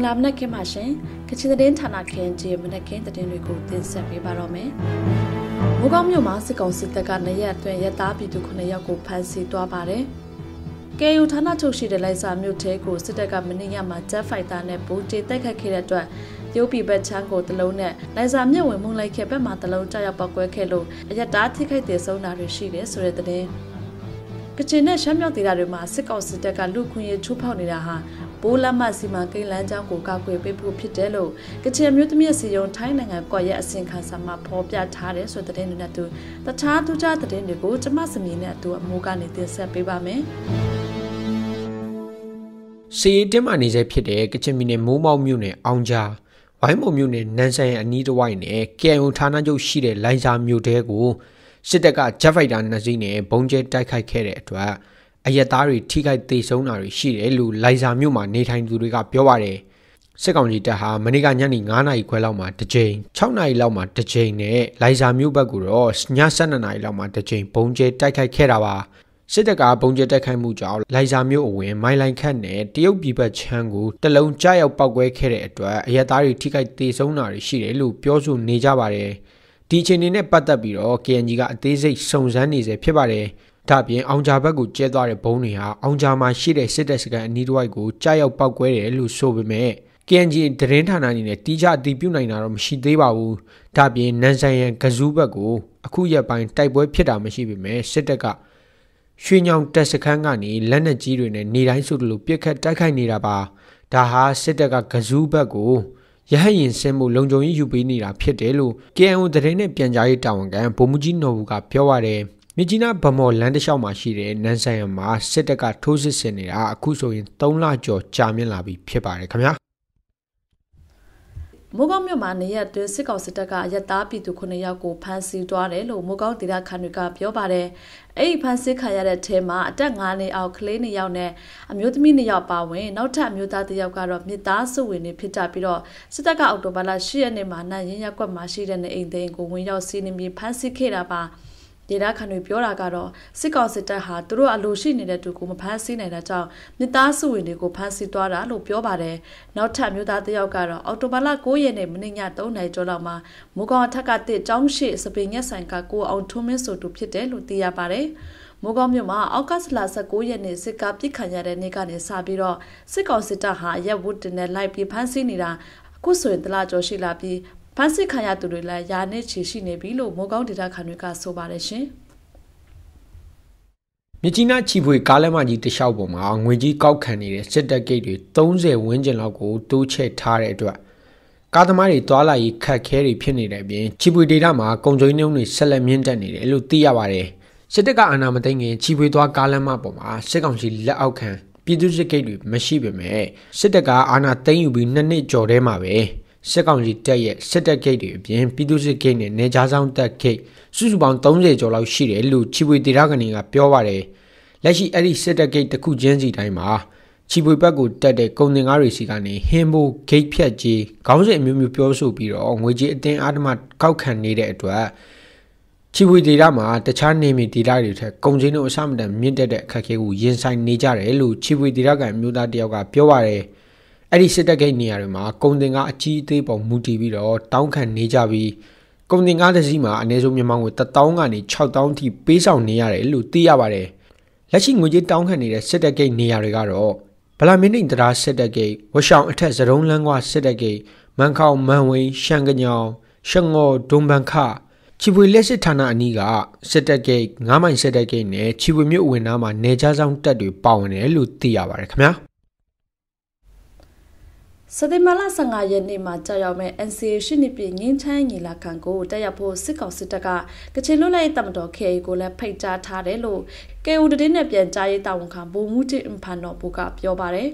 ္ဂလာမနက်ခင်းပါရှင်။ကချင်သတင်းဌာနခင်းကြီးမနက်ခင်းသတင်းတွေကိုတင်ဆက်ပေးပါတော့မယ်။မိုးကောင်းမြို့မှာစစ်ကောင်စစ်တပ်ကနေရက်အတွင်းရဲသားပြည်သူ9ယောက်ကိုဖမ်းဆီးသွားပါတယ်။ KU ဌာနချုပ်ရှိတဲ့လိုက်စာမြို့ထဲကိုစစ်တပ်ကမနေ့ညမှာ Jet Fighter နဲ့ဗိုလ်တေတိုက်ခတ်ခဲ့တဲ့အတွက်ရုပ်ပြည်ဘက်ချမ်းကိုတလုံးနဲ့လိုက်စာမြင့်ဝင်မှုလိုက်ခဲ့ဘက်မှာတလုံးကြောက်ရောက်ပောက်ကွဲခဲ့လို့အရတားထိခိုက်တဲ့ဆုံးတာတွေရှိတယ်ဆိုတဲ့သတင်း။ကချင်နဲ့ရှမ်းမြောက်ဒေသတွေမှာစစ်ကောင်စီတပ်ကလူခွင့်ရချိုးဖောက်နေတာဟာဘိုးလက်မစီမံကိန်းလမ်းကြောင်းကိုကောက်ွယ်ပေးဖို့ဖြစ်တယ်လို့ကချင်မျိုးသမီးစီယုံထိုင်းနိုင်ငံကော်ရဲ့အစင်ခံစာမှာဖော်ပြထားတယ်ဆိုတဲ့တဲ့နဲ့တူတခြားသူခြားတဲ့တွေကိုကျမစမီနဲ့အတူအမိုးကနေတင်ဆက်ပေးပါမယ်စီတင်းမှနေစေဖြစ်တဲ့ကချင်ပြည်နယ်မိုးမောက်မြို့နယ်အောင်ကြားဝိုင်းမုံမြို့နယ်နန်းဆိုင်အနီးတစ်ဝိုက်နဲ့ KNU ဌာနချုပ်ရှိတဲ့လိုင်စာမြို့တဲကိုစစ်တပ်ကဂျက်ဖိုက်တာနှစ်စီးနဲ့ဘုံကျဲတိုက်ခိုက်ခဲ့တဲ့အတွက်အရက်သားတွေထိခိုက်သေဆုံးတာတွေရှိတယ်လို့လိုင်ဇာမြို့မှာနေထိုင်သူတွေကပြောပါတယ်စစ်ကောင်စီတပ်ဟာမနေ့ကညနေ9နာရီခွဲလောက်မှာတစ်ကြိမ်6နာရီလောက်မှာတစ်ကြိမ်နဲ့လိုင်ဇာမြို့ဘက်ကတော့ည7နာရီလောက်မှာတစ်ကြိမ်ဘုံကျဲတိုက်ခိုက်ခဲ့တာပါစစ်တပ်ကဘုံကျဲတိုက်ခိုက်မှုကြောင့်လိုင်ဇာမြို့အဝင် မိုင်လိုင်ခတ်နယ်တရုတ်ပြည်ဘက်ခြမ်းကိုတလုံးကြောက်ရောက်ပောက်ကွဲခဲ့တဲ့အတွက်အရက်သားတွေထိခိုက်သေဆုံးတာတွေရှိတယ်လို့ပြောဆိုနေကြပါတယ်။ဒီအခြေအနေနဲ့ပတ်သက်ပြီးတော့ KNG ကအသေးစိတ်စုံစမ်းနေစေဖြစ်ပါတယ်။ဒါပြင်အောင်ဂျာဘက်ကိုကျဲသွားတဲ့ဘုံတွေဟာအောင်ဂျာမှာရှိတဲ့စစ်တပ်စခန်းအနီးတစ်ဝိုက်ကိုကြားရောက်ပောက်ကွဲတယ်လို့ဆိုပေမဲ့ KNG သတင်းဌာနအနေနဲ့တိကျအတည်ပြုနိုင်တာတော့မရှိသေးပါဘူး။ဒါပြင်နန်ဆန်ရန်ဂဇူးဘက်ကိုအခုရက်ပိုင်းတိုက်ပွဲဖြစ်တာမရှိပေမဲ့စစ်တပ်ကရွှေညောင်တပ်စခန်းကနေလက်နက်ကြီးတွေနဲ့နေတိုင်းဆိုလိုပြစ်ခတ်တိုက်ခိုက်နေတာပါ။ဒါဟာစစ်တပ်ကဂဇူးဘက်ကိုရဟယင်ဆင်းမှုလုံခြုံရေးယူပေးနေတာဖြစ်တယ်လို့ KNU သတင်းနဲ့ပြန်ကြားရေးတာဝန်ခံဗိုလ်မှူးကြီးနော်ဘူးကပြောပါတယ်။မြကြီးနားဗမော်လမ်းတစ်လျှောက်မှာရှိတဲ့နန်းဆိုင်ရံမှာစစ်တပ်ကထိုးစစ်ဆင်နေတာအခုဆိုရင်3လကျော်ကြာမြင့်လာပြီဖြစ်ပါတယ်ခင်ဗျာ။မိုးကောင်းမြို့မှာနေရက်တွင်စစ်ကောင်စစ်တပ်ကရက်သားပြည်သူ9ယောက်ကိုဖမ်းဆီးသွားတယ်လို့မိုးကောင်းဒေသခံတွေကပြောပါတယ်။အဲ့ဒီဖမ်းဆီးခံရတဲ့အထဲမှာအသက်9နှစ်အောက်ကလေး2ယောက်နဲ့အမျိုးသမီး2ယောက်ပါဝင် နောက်ထပ်အမျိုးသား1ယောက်ကတော့မြစ်သားစုဝင်နေဖြစ်ကြပြီးတော့စစ်တပ်ကအောက်တိုဘာလ10ရက်နေ့မှာနိုင်ရင်ရက်ကွက်မှာရှိတဲ့နေအိမ်သိန်းကိုဝင်ရောက်စီးနင်းပြီးဖမ်းဆီးခဲ့တာပါ။ဒေတာခန်တွေပြောတာကတော့စစ်ကောင်စစ်တပ်ဟာသူတို့အလိုရှိနေတဲ့သူကိုမဖမ်းဆီးနိုင်တဲ့ကြောင့်မိသားစုဝင်တွေကိုဖမ်းဆီးသွားတာလို့ပြောပါတယ်။နောက်ထပ်မျိုးသားတစ်ယောက်ကတော့အော်တိုဘာလ9ရက်နေ့မနေ့ည3နာရီကျော်လောက်မှာမူကောင်ထက်ကတစ်ကျောင်းရှိစပင်ရက်ဆိုင်ကကိုအောင်ထွန်းမင်းဆိုသူဖြစ်တယ်လို့သိရပါတယ်။မိုးကောင်းမြို့မှာအောက်ကစလာ16ရက်နေ့စစ်ကပြစ်ခတ်ရတဲ့နေ့ကနေစပြီးတော့စစ်ကောင်စစ်တပ်ဟာရက်ဝတ်တင်နဲ့လိုက်ပြီးဖမ်းဆီးနေတာအခုဆိုရင်တလားကျော်ရှိလာပြီးဖမ်းဆီးခံရသူတွေလည်းယာနဲ့ချီရှိနေပြီလို့မိုးကောင်းဒေတာခန်တွေကဆိုပါတယ်ရှင်မြကြီးနာချီဖွေကားလမ်းမကြီးတစ်လျှောက်ပေါ်မှာငွေကြီးကောက်ခံနေတဲ့စစ်တပ်ဂိတ်တွေ30ဝန်းကျင်လောက်ကိုတိုးချဲ့ထားတဲ့အတွက်ကားသမားတွေတွာလာရေးခက်ခဲတွေဖြစ်နေတဲ့အပြင်ချီဖွေဒေတာမှာကုန်ကြိုင်းနှုန်းတွေဆက်လက်မြင့်တက်နေတယ်လို့သိရပါတယ်စစ်တပ်ကအာဏာမသိမ်းခင်ချီဖွေသွားကားလမ်းမပေါ်မှာစစ်ကောင်စီလက်အောက်ခံပြည်သူစစ်ဂိတ်တွေမရှိပေမဲ့စစ်တပ်ကအာဏာသိမ်းယူပြီးနှစ်နှစ်ကျော်ထဲမှာပဲစစ်ကောင်စီတပ်ရဲ့စစ်တပ်ဂိတ်တွေအပြင်ပြည်သူ့စစ်ဂိတ်နဲ့နေကြားဆောင်တပ်ဂိတ်စုစုပေါင်း30ကျော်လောက်ရှိတယ်လို့ချီပွေဒေသခံတွေကပြောပါတယ်။လက်ရှိအဲ့ဒီစစ်တပ်ဂိတ်တစ်ခုချင်းစီတိုင်းမှာချီပွေဘက်ကိုတက်တဲ့ကုန်သင်ကားတွေစီကနေဟင်းဘိုးဂိတ်ဖြတ်ကြီးခေါင်းစဉ်အမျိုးမျိုးပြောဆိုပြီးတော့ငွေကြေးအတင်းအဓမ္မကောက်ခံနေတဲ့အတွက်ချီပွေဒေသမှာတခြားနေမီဒေသတွေထက်ကုန်ကျင်းတို့အဆမတန်မြင့်တက်တဲ့အခက်အခဲကိုရင်ဆိုင်နေကြတယ်လို့ချီပွေဒေသခံအမျိုးသားတယောက်ကပြောပါတယ်။အဲ့ဒီစစ်တပ်ဂိတ်နေရာတွေမှာကုန်တင်ကားအကြီးအသေးပုံမူတည်ပြီးတော့တောင်းခံနေကြပြီးကုန်တင်ကားတစ်စီးမှာအနည်းဆုံးမြန်မာငွေ1000ကနေ6000ထိပေးဆောင်နေရတယ်လို့သိရပါတယ်။လက်ရှိငွေကြေးတောင်းခံနေတဲ့စစ်တပ်ဂိတ်နေရာတွေကတော့ဗလာမင်းနိန်တရားစစ်တပ်ဂိတ်ဝရှောင်အထက်စရုံးလန်းကွာစစ်တပ်ဂိတ်မန်ခေါင်မန်ဝင်းရှန်ကညောင်ရှငေါ်ဒွန်ဘန်ခချီပွေလက်စစ်ဌာနအနီးကစစ်တပ်ဂိတ်ငားမိုင်စစ်တပ်ဂိတ်နဲ့ချီပွေမြို့ဝင်သားမှာနေကြဆောင်တပ်တွေပါဝင်တယ်လို့သိရပါတယ်ခင်ဗျာ။စတေမလာ15ရက်နေ့မှာကြာရောက်မဲ့ NCA ရှိနှစ်ပြည့်ငင်းချမ်းညီလာခံကိုတက်ရောက်ဖို့စစ်ကောင်စစ်တပ်ကကချင်လွတ်လပ်ရေးတပ်မတော် KA ကိုလည်းဖိတ်ကြားထားတယ်လို့ KU တည်နဲ့ပြန်ကြားရေးတာဝန်ခံဘူမူတီအမ်ဖန်တော်ဘူကပြောပါတယ်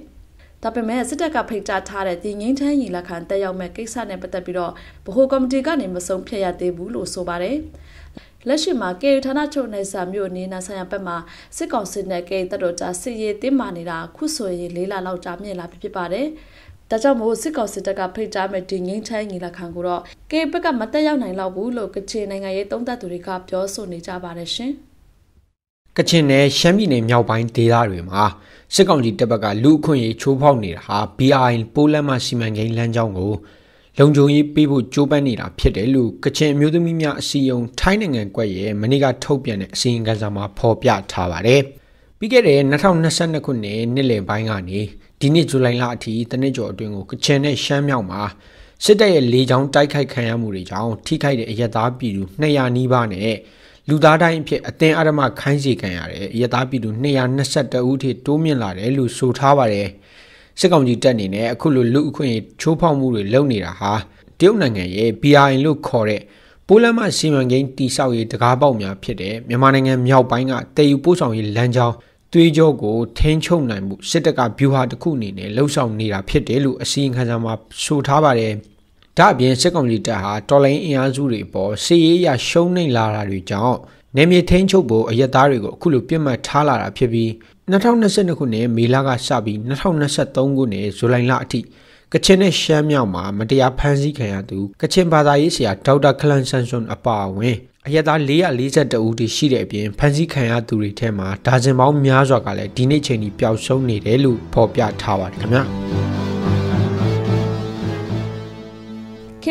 ။ဒါပေမဲ့စစ်တပ်ကဖိတ်ကြားထားတဲ့ဒီငင်းချမ်းညီလာခံတက်ရောက်မဲ့ကိစ္စနဲ့ပတ်သက်ပြီးတော့ဗဟိုကော်မတီကနေမဆုံးဖြတ်ရသေးဘူးလို့ဆိုပါတယ်။လက်ရှိမှာ KU ဌာနချုပ်နိုင်စာမြို့အနေနဲ့ဆိုင်ရာဘက်မှာစစ်ကောင်စစ်နဲ့ KU တပ်တော်ကြားစစ်ရေးတင်းမာနေတာခုဆိုရင်၄လလောက်ကြာမြင့်လာပြီဖြစ်ပါတယ်။ဒါကြောင့်မို့စစ်ကောင်စစ်တပ်ကဖိတ်ကြားမဲ့ဒီငိမ့်ချိုင်းညီလာခံကိုတော့ကေပက်ကမတက်ရောက်နိုင်တော့ဘူးလို့ကချင်နိုင်ငံရေးသုံးသပ်သူတွေကပြောဆိုနေကြပါတယ်ရှင်။ကချင်နယ်ရှမ်းပြည်နယ်မြောက်ပိုင်းဒေသတွေမှာစစ်ကောင်စီတပ်ဘက်ကလူအခွင့်ရေးချိုးဖောက်နေတာဟာ BRI ပိုလန်မှာစီမံကိန်းလမ်းကြောင်းကို လုံခြုံရေးပေးဖို့ကြိုးပမ်းနေတာ ဖြစ်တယ်လို့ကချင်အမျိုးသမီးများအစည်းအရုံးထိုင်းနိုင်ငံကွက်ရဲ့မနေ့ကထုတ်ပြန်တဲ့အစည်းအဝေးကစားမှာဖော်ပြထားပါတယ်။ပြီးခဲ့တဲ့2022ခုနှစ်နှစ်လယ်ပိုင်းကနေဒီနှစ်ဇူလိုင်လအထိတနစ်ကျော်အတွင်းကိုကချင်နဲ့ရှမ်းမြောက်မှာစစ်တပ်ရဲ့လေကြောင်းတိုက်ခိုက်ခံရမှုတွေကြောင့်ထိခိုက်တဲ့အရသာပြည်သူ200နီးပါးနဲ့လူသားတိုင်းအဖြစ်အတင်းအဓမ္မခိုင်းစေခံရတဲ့အရသာပြည်သူ222ဦးထိတိုးမြင့်လာတယ်လို့ဆိုထားပါတယ်စစ်ကောင်စီတပ်အနေနဲ့အခုလိုလူအခွင့်ချိုးဖောက်မှုတွေလုပ်နေတာဟာတရုတ်နိုင်ငံရဲ့ BRN လို့ခေါ်တဲ့ပိုလန်မှာစီမံကိန်းတိဆောက်ရေးတကားပေါက်များဖြစ်တဲ့မြန်မာနိုင်ငံမြောက်ပိုင်းကတည်ယူပို့ဆောင်ရေးလမ်းကြောင်းသွေးကြောကိုထိန်းချုပ်နိုင်မှုစစ်တပ်ကဗျူဟာတစ်ခုအနေနဲ့လှုပ်ဆောင်နေတာဖြစ်တယ်လို့အစည်းအဝေးမှာဆိုထားပါတယ်။ဒါ့အပြင်စစ်ကောင်စီတပ်ဟာတော်လိုင်းအင်အားစုတွေပေါ်စစ်ရေးအရရှုံးနိမ့်လာတာတွေကြောင့်နေမြေထိန်းချုပ်ဖို့အရက်သားတွေကိုအခုလိုပြစ်မှတ်ထားလာတာဖြစ်ပြီး2022ခုနှစ်မေလကစပြီး2023ခုနှစ်ဇူလိုင်လအထိကချင်နဲ့ရှမ်းမြောက်မှာမတရားဖမ်းဆီးခံရသူကချင်ဘာသာရေးဆရာဒေါက်တာခလန်ဆန်ဆွန်အပါအဝင်အရသာ442ဦးတိရှိတဲ့အပြင်ဖမ်းဆီးခံရသူတွေထဲမှာဒါဇင်ပေါင်းများစွာကလည်းဒီနေ့ချိန်ထိပျောက်ဆုံးနေတယ်လို့ဖော်ပြထားပါတယ်ခင်ဗျာ။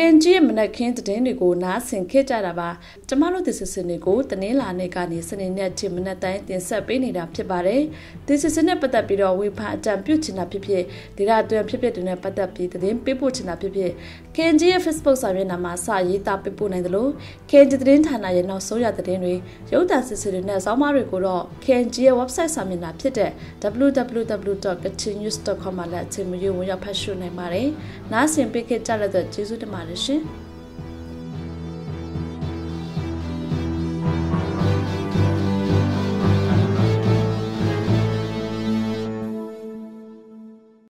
ခင်ကြီးမနက်ခင်းသတင်းတွေကိုနားဆင်ခဲ့ကြတာပါကျမတို့ဒီစစ်စင်တွေကိုတင်းလာနေကနေစနေနေ့ချင်းမနက်တိုင်းတင်ဆက်ပေးနေတာဖြစ်ပါတယ်ဒီစစ်စင်နဲ့ပတ်သက်ပြီးတော့ဝေဖန်အကြံပြုချင်တာဖြစ်ဖြစ်ဒေတာအတွင်ဖြစ်ဖြစ်တွေနဲ့ပတ်သက်ပြီးသတင်းပေးပို့ချင်တာဖြစ်ဖြစ်ခင်ကြီးရဲ့ Facebook စာမျက်နှာမှာစာရေးသားပေးပို့နိုင်တယ်လို့ခင်ကြီးသတင်းဌာနရဲ့နောက်ဆုံးရသတင်းတွေရုပ်သံစစ်စင်တွေနဲ့ဆောင်းပါးတွေကိုတော့ခင်ကြီးရဲ့ website စာမျက်နှာဖြစ်တဲ့ www.kachinnews.com မှာလည်းအချိန်မရွေးဝင်ရောက်ဖတ်ရှုနိုင်ပါတယ်နားဆင်ပေးခဲ့ကြတဲ့အတွက်ကျေးဇူးတင်ပါတယ်的是。